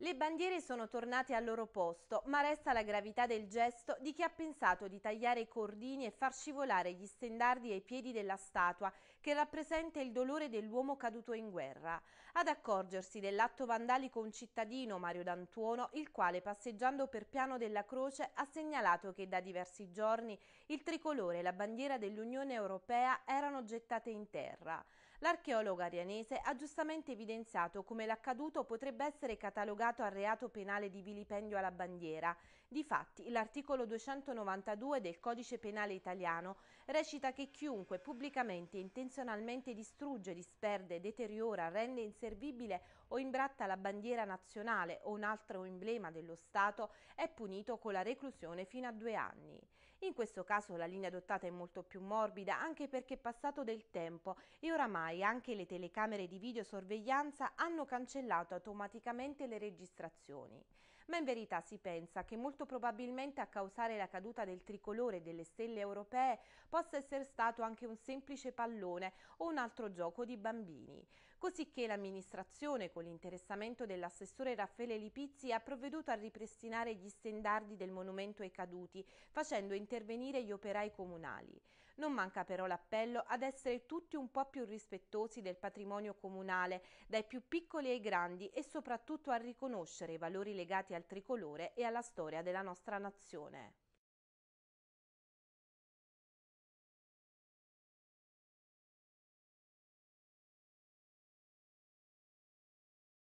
Le bandiere sono tornate al loro posto, ma resta la gravità del gesto di chi ha pensato di tagliare i cordini e far scivolare gli stendardi ai piedi della statua che rappresenta il dolore dell'uomo caduto in guerra. Ad accorgersi dell'atto vandalico un cittadino, Mario D'Antuono, il quale passeggiando per Piano della Croce ha segnalato che da diversi giorni il tricolore e la bandiera dell'Unione Europea erano gettate in terra. L'archeologo arianese ha giustamente evidenziato come l'accaduto potrebbe essere catalogato al reato penale di vilipendio alla bandiera. Difatti, l'articolo 292 del Codice Penale italiano recita che chiunque pubblicamente e intenzionalmente distrugge, disperde, deteriora, rende inservibile o imbratta la bandiera nazionale o un altro emblema dello Stato è punito con la reclusione fino a due anni. In questo caso la linea adottata è molto più morbida anche perché è passato del tempo e oramai anche le telecamere di videosorveglianza hanno cancellato automaticamente le registrazioni ma in verità si pensa che molto probabilmente a causare la caduta del tricolore delle stelle europee possa essere stato anche un semplice pallone o un altro gioco di bambini. Cosicché l'amministrazione, con l'interessamento dell'assessore Raffaele Lipizzi, ha provveduto a ripristinare gli stendardi del monumento ai caduti, facendo intervenire gli operai comunali. Non manca però l'appello ad essere tutti un po' più rispettosi del patrimonio comunale, dai più piccoli ai grandi e soprattutto a riconoscere i valori legati al tricolore e alla storia della nostra nazione.